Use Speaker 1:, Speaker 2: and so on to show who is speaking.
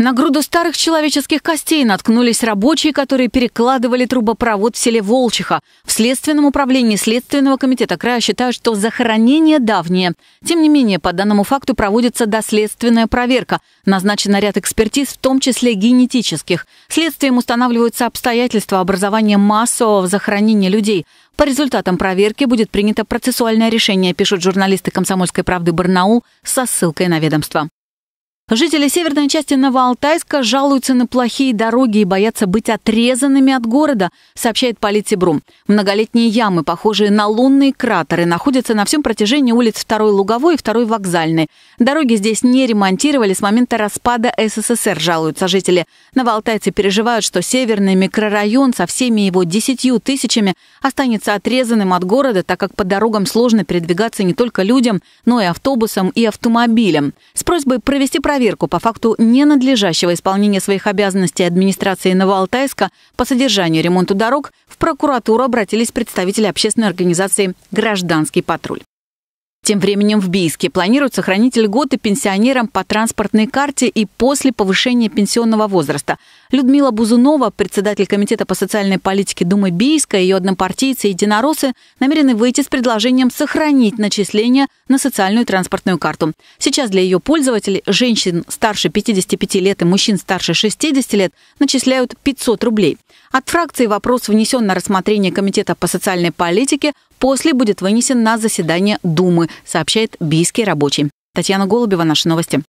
Speaker 1: На груду старых человеческих костей наткнулись рабочие, которые перекладывали трубопровод в селе Волчиха. В Следственном управлении Следственного комитета края считают, что захоронение давнее. Тем не менее, по данному факту проводится доследственная проверка. Назначен ряд экспертиз, в том числе генетических. Следствием устанавливаются обстоятельства образования массового захоронения людей. По результатам проверки будет принято процессуальное решение, пишут журналисты «Комсомольской правды» Барнаул со ссылкой на ведомство. Жители северной части Новоалтайска жалуются на плохие дороги и боятся быть отрезанными от города, сообщает полиция Брум. Многолетние ямы, похожие на лунные кратеры, находятся на всем протяжении улиц 2 Луговой и 2 Вокзальной. Дороги здесь не ремонтировали с момента распада СССР, жалуются жители. Новоалтайцы переживают, что северный микрорайон со всеми его десятью тысячами останется отрезанным от города, так как по дорогам сложно передвигаться не только людям, но и автобусам и автомобилям. С просьбой провести проверку проверку по факту ненадлежащего исполнения своих обязанностей администрации Новоалтайска по содержанию ремонту дорог в прокуратуру обратились представители общественной организации «Гражданский патруль». Тем временем в Бийске планируют сохранить льготы пенсионерам по транспортной карте и после повышения пенсионного возраста. Людмила Бузунова, председатель Комитета по социальной политике Думы Бийска, ее однопартийцы и единороссы намерены выйти с предложением сохранить начисления на социальную транспортную карту. Сейчас для ее пользователей женщин старше 55 лет и мужчин старше 60 лет начисляют 500 рублей. От фракции вопрос внесен на рассмотрение Комитета по социальной политике, после будет вынесен на заседание Думы, сообщает Бийский рабочий. Татьяна Голубева, наши новости.